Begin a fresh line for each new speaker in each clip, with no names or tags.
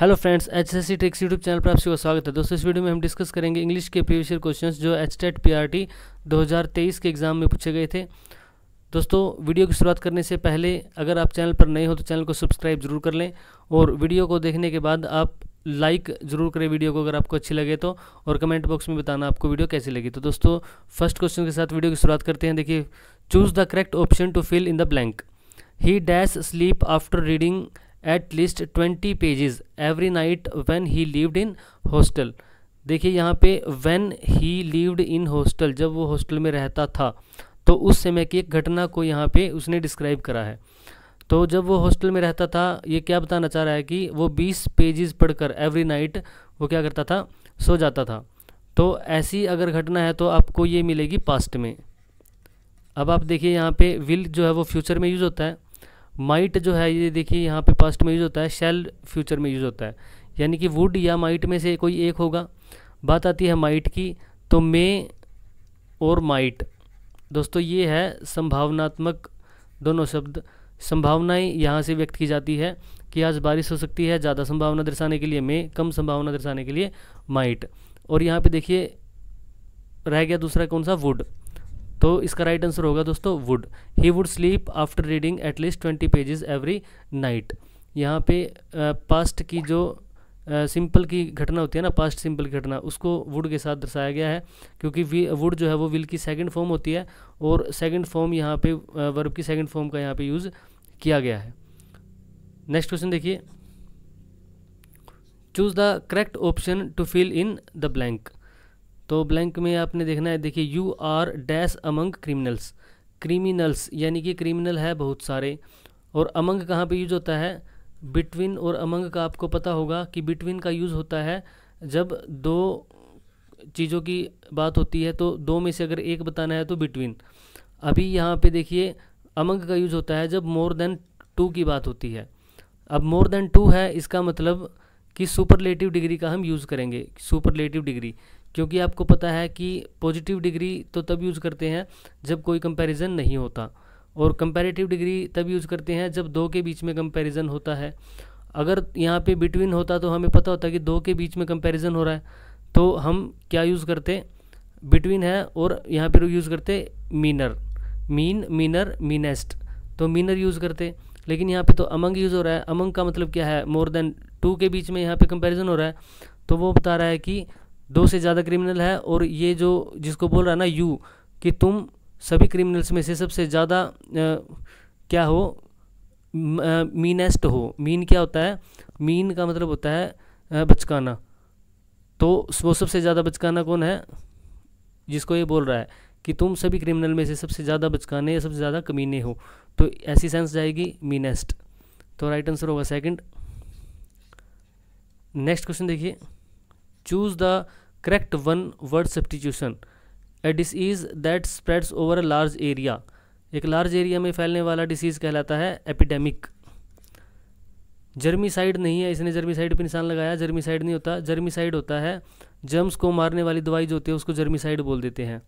hello friends H S C techs YouTube channel पर आप सबका स्वागत है दोस्तों इस वीडियो में हम डिस्कस करेंगे इंग्लिश के प्रीवियस ईयर क्वेश्चंस जो H TET P R T दो हज़ार तेईस के एग्जाम में पूछे गए थे दोस्तों वीडियो की शुरुआत करने से पहले अगर आप चैनल पर नए हो तो चैनल को सब्सक्राइब जरूर कर लें और वीडियो को देखने के बाद आप लाइक जरूर करें वीडियो को अगर आपको अच्छी लगे तो और कमेंट बॉक्स में बताना आपको वीडियो कैसी लगी तो दोस्तों फर्स्ट क्वेश्चन के साथ वीडियो की शुरुआत करते हैं देखिए choose the correct option to fill in the blank he dash sleep after reading at least twenty pages every night when he lived in hostel देखिए यहाँ पे when he lived in hostel जब वो हॉस्टल में रहता था तो उस समय की एक घटना को यहाँ पे उसने डिस्क्राइब करा है तो जब वो हॉस्टल में रहता था ये क्या बताना चाह रहा है कि वो 20 पेजेस पढ़कर एवरी नाइट वो क्या करता था सो जाता था तो ऐसी अगर घटना है तो आपको ये मिलेगी पास्ट में अब आप देखिए यहाँ पे विल जो है वो फ्यूचर में यूज़ होता है माइट जो है ये देखिए यहाँ पे पास्ट में यूज़ होता है शेल फ्यूचर में यूज़ होता है यानी कि वुड या माइट में से कोई एक होगा बात आती है माइट की तो मे और माइट दोस्तों ये है संभावनात्मक दोनों शब्द संभावनाएं यहाँ से व्यक्त की जाती है कि आज बारिश हो सकती है ज़्यादा संभावना दर्शाने के लिए मे कम संभावना दर्शाने के लिए माइट और यहाँ पे देखिए रह गया दूसरा कौन सा वुड तो इसका राइट आंसर होगा दोस्तों would he would sleep after reading at least twenty pages every night यहाँ पे पास्ट की जो सिंपल की घटना होती है ना पास्ट सिंपल की घटना उसको वुड के साथ दर्शाया गया है क्योंकि वुड जो है वो विल की सेकंड फॉर्म होती है और सेकंड फॉर्म यहाँ पे वर्ब की सेकंड फॉर्म का यहाँ पे यूज़ किया गया है नेक्स्ट क्वेश्चन देखिए choose the correct option to fill in the blank तो ब्लैंक में आपने देखना है देखिए you are dash among criminals criminals यानी कि क्रिमिनल है बहुत सारे और अमंग कहाँ पे यूज होता है बिटवीन और अमंग का आपको पता होगा कि बिटवीन का यूज़ होता है जब दो चीज़ों की बात होती है तो दो में से अगर एक बताना है तो बिटवीन अभी यहाँ पे देखिए अमंग का यूज़ होता है जब मोर देन टू की बात होती है अब मोर देन टू है इसका मतलब कि सुपरलेटिव डिग्री का हम यूज़ करेंगे सुपरलेटिव डिग्री क्योंकि आपको पता है कि पॉजिटिव डिग्री तो तब यूज़ करते हैं जब कोई कंपैरिजन नहीं होता और कंपैरेटिव डिग्री तब यूज़ करते हैं जब दो के बीच में कंपैरिजन होता है अगर यहाँ पे बिटवीन होता तो हमें पता होता कि दो के बीच में कंपैरिजन हो रहा है तो हम क्या यूज़ करते बिटवीन है और यहाँ पर यूज़ करते मीनर मीन मीनर मीनेस्ट तो मीनर यूज़ करते लेकिन यहाँ पे तो अमंग यूज़ हो रहा है अमंग का मतलब क्या है मोर देन टू के बीच में यहाँ पे कंपैरिजन हो रहा है तो वो बता रहा है कि दो से ज़्यादा क्रिमिनल है और ये जो जिसको बोल रहा है ना यू कि तुम सभी क्रिमिनल्स में से सबसे ज़्यादा क्या हो मीनेस्ट हो मीन क्या होता है मीन का मतलब होता है बचकाना तो वो सबसे ज़्यादा बचकाना कौन है जिसको ये बोल रहा है कि तुम सभी क्रिमिनल में से सबसे ज़्यादा बचकाने या सबसे ज़्यादा कमीने हो तो ऐसी सेंस जाएगी मीनेस्ट तो राइट आंसर होगा सेकंड नेक्स्ट क्वेश्चन देखिए choose the correct one word substitution a disease that spreads over a large area एक लार्ज एरिया में फैलने वाला डिसीज़ कहलाता है एपिडेमिक साइड नहीं है इसने साइड पर निशान लगाया साइड नहीं होता साइड होता है जर्म्स को मारने वाली दवाई जो होती है उसको साइड बोल देते हैं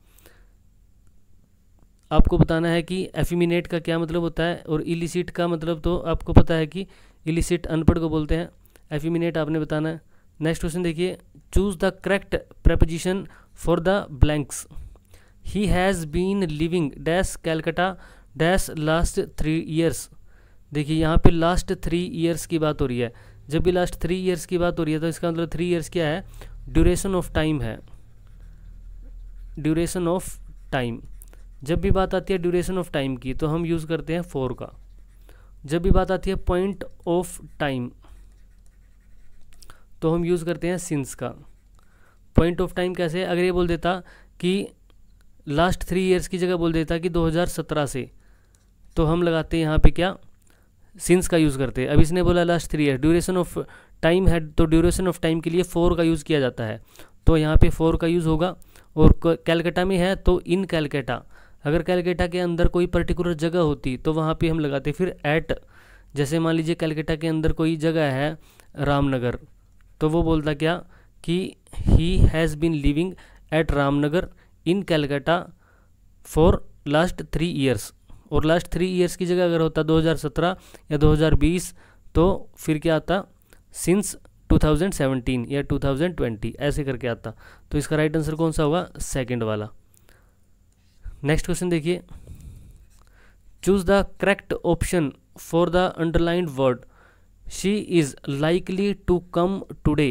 आपको बताना है कि एफिमिनेट का क्या मतलब होता है और इलिसिट का मतलब तो आपको पता है कि इलिसिट अनपढ़ को बोलते हैं एफिमिनेट आपने बताना है नेक्स्ट क्वेश्चन देखिए choose the correct preposition for the blanks he has been living dash Calcutta dash last three years देखिए यहाँ पे लास्ट थ्री ईयर्स की बात हो रही है जब भी लास्ट थ्री ईयर्स की बात हो रही है तो इसका मतलब थ्री ईयर्स क्या है ड्यूरेशन ऑफ टाइम है ड्यूरेशन ऑफ टाइम जब भी बात आती है ड्यूरेशन ऑफ टाइम की तो हम यूज़ करते हैं फोर का जब भी बात आती है पॉइंट ऑफ टाइम तो हम यूज़ करते हैं सिंस का पॉइंट ऑफ टाइम कैसे अगर ये बोल देता कि लास्ट थ्री इयर्स की जगह बोल देता कि 2017 से तो हम लगाते हैं यहाँ पे क्या सिंस का यूज़ करते हैं अब इसने बोला last three year duration of time है तो ड्यूरेशन ऑफ टाइम के लिए फ़ोर का यूज़ किया जाता है तो यहाँ पे फोर का यूज़ होगा और कैलकाटा में है तो इन कैलकाटा अगर कैलकाटा के अंदर कोई पर्टिकुलर जगह होती तो वहाँ पर हम लगाते फिर एट जैसे मान लीजिए कैलकाटा के अंदर कोई जगह है रामनगर तो वो बोलता क्या कि he has been living at Ramnagar in Calcutta for last three years और लास्ट थ्री ईयर्स की जगह अगर होता 2017 या 2020 तो फिर क्या आता सिंस 2017 या 2020 ऐसे करके आता तो इसका राइट आंसर कौन सा होगा सेकंड वाला नेक्स्ट क्वेश्चन देखिए choose the correct option for the underlined word she is likely to come today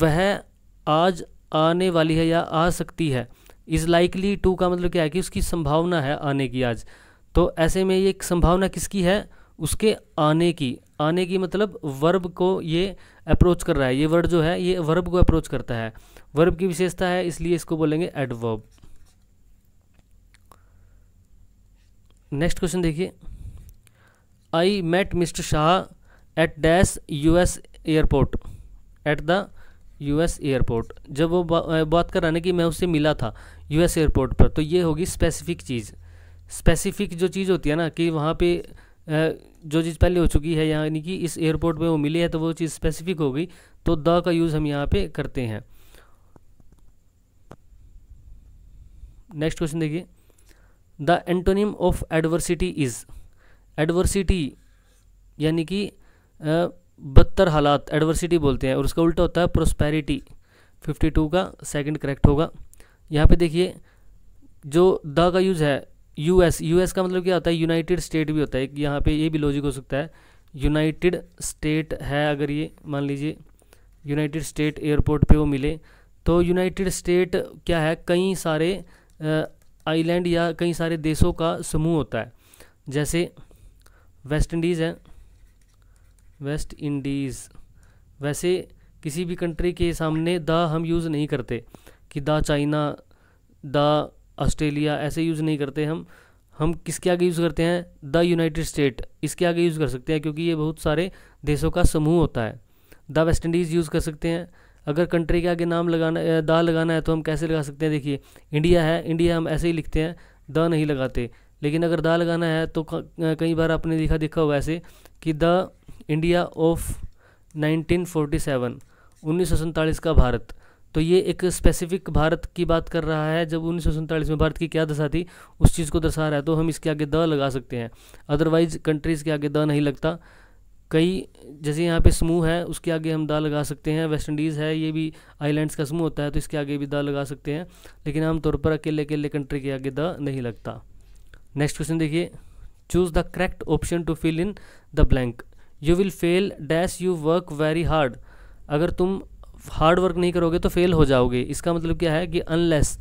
वह आज आने वाली है या आ सकती है इज़ लाइकली टू का मतलब क्या है कि उसकी संभावना है आने की आज तो ऐसे में ये एक संभावना किसकी है उसके आने की आने की मतलब वर्ब को ये अप्रोच कर रहा है ये वर्ड जो है ये वर्ब को अप्रोच करता है वर्ब की विशेषता है इसलिए इसको बोलेंगे एडवर्ब नेक्स्ट क्वेश्चन देखिए I met Mister Shah at dash S airport at the S airport जब वो बा, बात कर रहा ना कि मैं उससे मिला था एस एयरपोर्ट पर तो ये होगी स्पेसिफिक चीज़ स्पेसिफिक जो चीज़ होती है ना कि वहाँ पे जो चीज़ पहले हो चुकी है यानी कि इस एयरपोर्ट में वो मिली है तो वो चीज़ स्पेसिफिक हो गई तो द का यूज़ हम यहाँ पे करते हैं नेक्स्ट क्वेश्चन देखिए the antonym of adversity is adversity यानी कि बदतर हालात एडवर्सिटी बोलते हैं और उसका उल्टा होता है प्रोस्पैरिटी 52 का सेकंड करेक्ट होगा यहाँ पे देखिए जो द का यूज़ है यूएस यूएस का मतलब क्या होता है यूनाइटेड स्टेट भी होता है यहाँ पे ये भी लॉजिक हो सकता है यूनाइटेड स्टेट है अगर ये मान लीजिए यूनाइटेड स्टेट एयरपोर्ट पे वो मिले तो यूनाइटेड स्टेट क्या है कई सारे आइलैंड या कई सारे देशों का समूह होता है जैसे वेस्ट इंडीज़ है वेस्ट इंडीज़ वैसे किसी भी कंट्री के सामने द हम यूज़ नहीं करते कि द चाइना द ऑस्ट्रेलिया ऐसे यूज़ नहीं करते हम हम किसके आगे यूज़ करते हैं द यूनाइटेड स्टेट इसके आगे यूज़ कर सकते हैं क्योंकि ये बहुत सारे देशों का समूह होता है द वेस्ट इंडीज़ यूज़ कर सकते हैं अगर कंट्री के आगे नाम लगाना द लगाना है तो हम कैसे लगा सकते हैं देखिए इंडिया है इंडिया हम ऐसे ही लिखते हैं द नहीं लगाते लेकिन अगर दा लगाना है तो कई बार आपने देखा देखा होगा ऐसे कि द इंडिया ऑफ 1947 1947 का भारत तो ये एक स्पेसिफिक भारत की बात कर रहा है जब उन्नीस में भारत की क्या दशा थी उस चीज़ को दर्शा रहा है तो हम इसके आगे द लगा सकते हैं अदरवाइज कंट्रीज़ के आगे द नहीं लगता कई जैसे यहाँ पे समूह है उसके आगे हम दा लगा सकते हैं वेस्ट इंडीज़ है ये भी आइलैंड्स का समूह होता है तो इसके आगे भी दा लगा सकते हैं लेकिन आमतौर पर अकेले अकेले कंट्री के आगे दा नहीं लगता नेक्स्ट क्वेश्चन देखिए choose the correct option to fill in the blank you will fail dash you work very hard अगर तुम हार्ड वर्क नहीं करोगे तो फेल हो जाओगे इसका मतलब क्या है कि अनलेस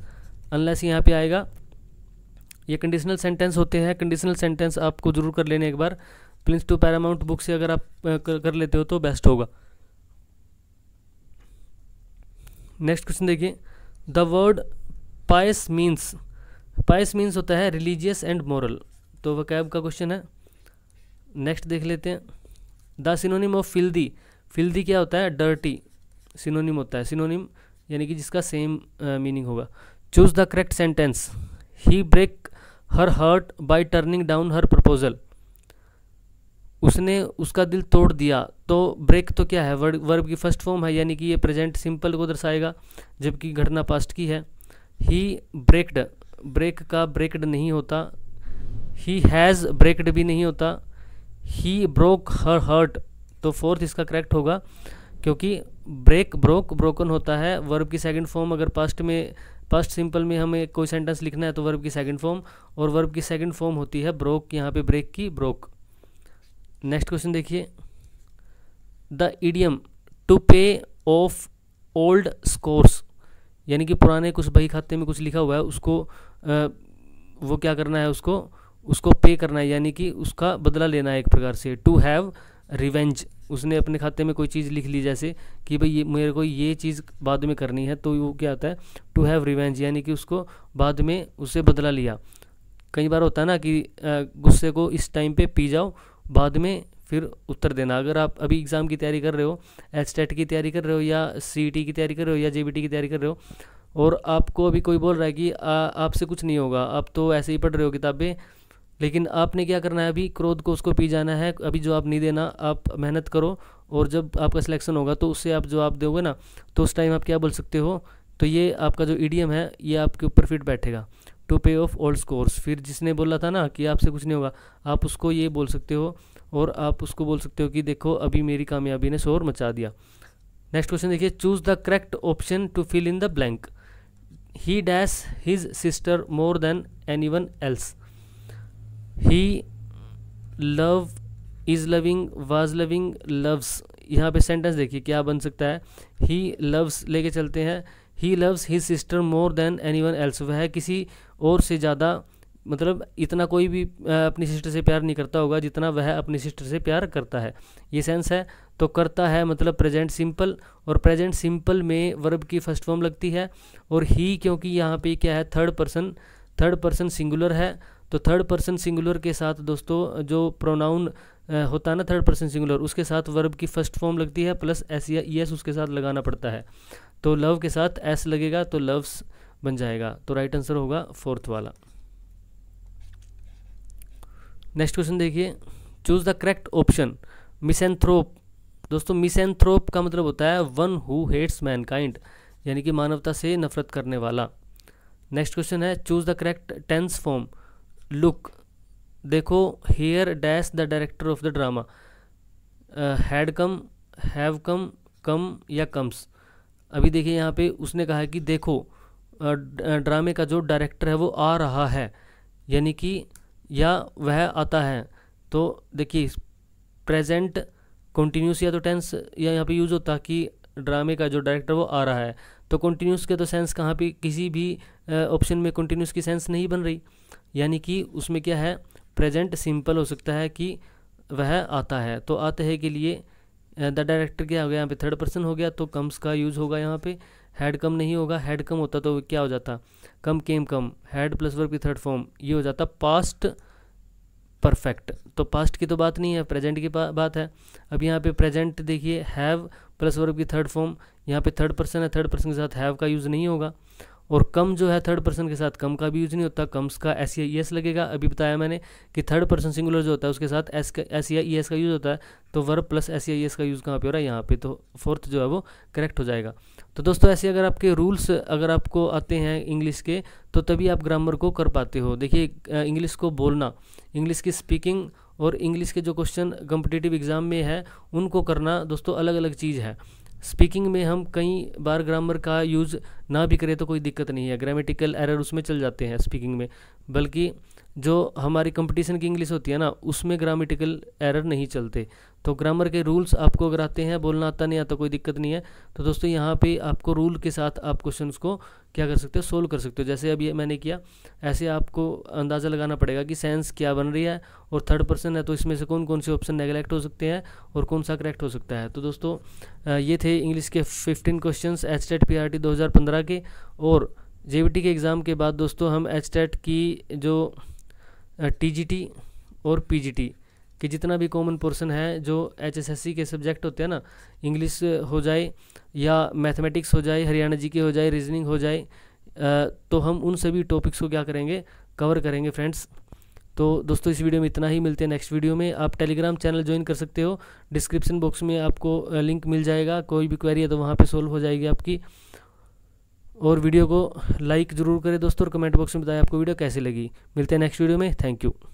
अनलेस यहाँ पे आएगा ये कंडीशनल सेंटेंस होते हैं कंडीशनल सेंटेंस आपको जरूर कर लेने एक बार प्रिंस टू पैरामाउंट बुक से अगर आप कर लेते हो तो बेस्ट होगा नेक्स्ट क्वेश्चन देखिए the word pious means pious means होता है रिलीजियस एंड मॉरल तो कैब का क्वेश्चन है नेक्स्ट देख लेते हैं the synonym of filthy filthy क्या होता है डर्टी सिनोनिम होता है सिनोनिम यानी कि जिसका सेम मीनिंग होगा choose the correct sentence he break her heart by turning down her proposal उसने उसका दिल तोड़ दिया तो ब्रेक तो क्या है वर्ड वर्ब की फर्स्ट फॉर्म है यानी कि ये प्रेजेंट सिंपल को दर्शाएगा जबकि घटना पास्ट की है ही ब्रेकड ब्रेक का ब्रेकड नहीं होता ही हैज़ ब्रेकड भी नहीं होता ही ब्रोक हर हर्ट तो फोर्थ इसका करेक्ट होगा क्योंकि ब्रेक ब्रोक ब्रोकन होता है वर्ब की सेकंड फॉर्म अगर पास्ट में पास्ट सिंपल में हमें कोई सेंटेंस लिखना है तो वर्ब की सेकंड फॉर्म और वर्ब की सेकंड फॉर्म होती है ब्रोक यहाँ पे ब्रेक की ब्रोक नेक्स्ट क्वेश्चन देखिए the idiom to pay off old scores यानी कि पुराने कुछ बही खाते में कुछ लिखा हुआ है उसको वो क्या करना है उसको उसको पे करना है यानी कि उसका बदला लेना है एक प्रकार से टू हैव रिवेंज उसने अपने खाते में कोई चीज़ लिख ली जैसे कि भाई ये मेरे को ये चीज़ बाद में करनी है तो वो क्या होता है टू हैव रिवेंज यानी कि उसको बाद में उसे बदला लिया कई बार होता है ना कि गुस्से को इस टाइम पे पी जाओ बाद में फिर उत्तर देना अगर आप अभी एग्ज़ाम की तैयारी कर रहे हो एच की तैयारी कर रहे हो या सी e की तैयारी कर रहे हो या जे की तैयारी कर रहे हो और आपको अभी कोई बोल रहा है कि आपसे कुछ नहीं होगा आप तो ऐसे ही पढ़ रहे हो किताबें लेकिन आपने क्या करना है अभी क्रोध को उसको पी जाना है अभी जवाब नहीं देना आप मेहनत करो और जब आपका सिलेक्शन होगा तो उससे आप जवाब दोगे ना तो उस टाइम आप क्या बोल सकते हो तो ये आपका जो ई है ये आपके ऊपर फिट बैठेगा to pay off old scores फिर जिसने बोला था ना कि आपसे कुछ नहीं होगा आप उसको ये बोल सकते हो और आप उसको बोल सकते हो कि देखो अभी मेरी कामयाबी ने शोर मचा दिया नेक्स्ट क्वेश्चन देखिए choose the correct option to fill in the blank he dash his sister more than anyone else he love is loving was loving loves यहाँ पे सेंटेंस देखिए क्या बन सकता है ही लव्स लेके चलते हैं he loves his sister more than anyone else वह किसी और से ज़्यादा मतलब इतना कोई भी अपनी सिस्टर से प्यार नहीं करता होगा जितना वह अपनी सिस्टर से प्यार करता है ये सेंस है तो करता है मतलब प्रेजेंट सिंपल और प्रेजेंट सिंपल में वर्ब की फर्स्ट फॉर्म लगती है और ही क्योंकि यहाँ पे क्या है third person third person singular है तो थर्ड पर्सन सिंगुलर के साथ दोस्तों जो प्रोनाउन होता है ना थर्ड पर्सन सिंगुलर उसके साथ वर्ब की फर्स्ट फॉर्म लगती है प्लस एस या ई एस उसके साथ लगाना पड़ता है तो लव के साथ एस लगेगा तो लव्स बन जाएगा तो राइट आंसर होगा फोर्थ वाला नेक्स्ट क्वेश्चन देखिए choose the correct option misanthrope दोस्तों मिसएनथ्रोप का मतलब होता है वन हु हेट्स मैनकाइंड यानी कि मानवता से नफरत करने वाला नेक्स्ट क्वेश्चन है choose the correct tense form look देखो here dash the director of the drama had come have come come या कम्स अभी देखिए यहाँ पे उसने कहा है कि देखो ड्रामे uh, uh, का जो डायरेक्टर है वो आ रहा है यानी कि या वह आता है तो देखिए प्रेजेंट कंटिन्यूस या तो टेंस या यहाँ पे यूज़ होता कि ड्रामे का जो डायरेक्टर वो आ रहा है तो कंटिन्यूस के तो सेंस कहाँ पे किसी भी ऑप्शन में कंटिन्यूस की सेंस नहीं बन रही यानी कि उसमें क्या है प्रेजेंट सिंपल हो सकता है कि वह आता है तो आते है के लिए द डायरेक्टर क्या हो गया यहाँ पे थर्ड पर्सन हो गया तो कम्स का यूज़ होगा यहाँ पे हेड कम नहीं होगा हेड कम होता तो क्या हो जाता come came come had plus verb की थर्ड फॉर्म ये हो जाता पास्ट परफेक्ट तो पास्ट की तो बात नहीं है प्रेजेंट की बा, बात है अब यहाँ पे प्रेजेंट देखिए हैव प्लस वर्ब की थर्ड फॉर्म यहाँ पे थर्ड पर्सन है थर्ड पर्सन के साथ हैव का यूज़ नहीं होगा और कम जो है थर्ड पर्सन के साथ कम का भी यूज नहीं होता कम्स का एस या ई e एस लगेगा अभी बताया मैंने कि थर्ड पर्सन सिंगुलर जो होता है उसके साथ एस का एस या ई e एस का यूज़ होता है तो वर्ब प्लस एस या ई e एस का यूज़ कहाँ पे हो रहा है यहाँ पे तो फोर्थ जो है वो करेक्ट हो जाएगा तो दोस्तों ऐसे अगर आपके रूल्स अगर आपको आते हैं इंग्लिश के तो तभी आप ग्रामर को कर पाते हो देखिए इंग्लिश को बोलना इंग्लिश की स्पीकिंग और इंग्लिश के जो क्वेश्चन कम्पिटिटिव एग्ज़ाम में है उनको करना दोस्तों अलग अलग चीज़ है स्पीकिंग में हम कई बार ग्रामर का यूज़ ना भी करें तो कोई दिक्कत नहीं है ग्रामेटिकल एरर उसमें चल जाते हैं स्पीकिंग में बल्कि जो हमारी कंपटीशन की इंग्लिश होती है ना उसमें ग्रामेटिकल एरर नहीं चलते तो ग्रामर के रूल्स आपको अगर आते हैं बोलना आता नहीं आता तो कोई दिक्कत नहीं है तो दोस्तों यहाँ पे आपको रूल के साथ आप क्वेश्चन को क्या कर सकते हो सोल्व कर सकते हो जैसे अभी मैंने किया ऐसे आपको अंदाज़ा लगाना पड़ेगा कि सेंस क्या बन रही है और थर्ड पर्सन है तो इसमें से कौन कौन से ऑप्शन नेगलेक्ट हो सकते हैं और कौन सा करेक्ट हो सकता है तो दोस्तों ये थे इंग्लिश के fifteen question H TET P R T दो हज़ार पंद्रह के और जे के एग्ज़ाम के बाद दोस्तों हम एच टेट की जो टी और पी कि जितना भी कॉमन पोर्सन है जो एच के सब्जेक्ट होते हैं ना इंग्लिश हो जाए या मैथमेटिक्स हो जाए हरियाणा जी के हो जाए रीजनिंग हो जाए तो हम उन सभी टॉपिक्स को क्या करेंगे कवर करेंगे फ्रेंड्स तो दोस्तों इस वीडियो में इतना ही मिलते हैं नेक्स्ट वीडियो में आप टेलीग्राम चैनल ज्वाइन कर सकते हो डिस्क्रिप्शन बॉक्स में आपको लिंक मिल जाएगा कोई भी क्वेरी है तो वहाँ पर सोल्व हो जाएगी आपकी और वीडियो को लाइक ज़रूर करें दोस्तों और कमेंट बॉक्स में बताएं आपको वीडियो कैसी लगी मिलते हैं नेक्स्ट वीडियो में थैंक यू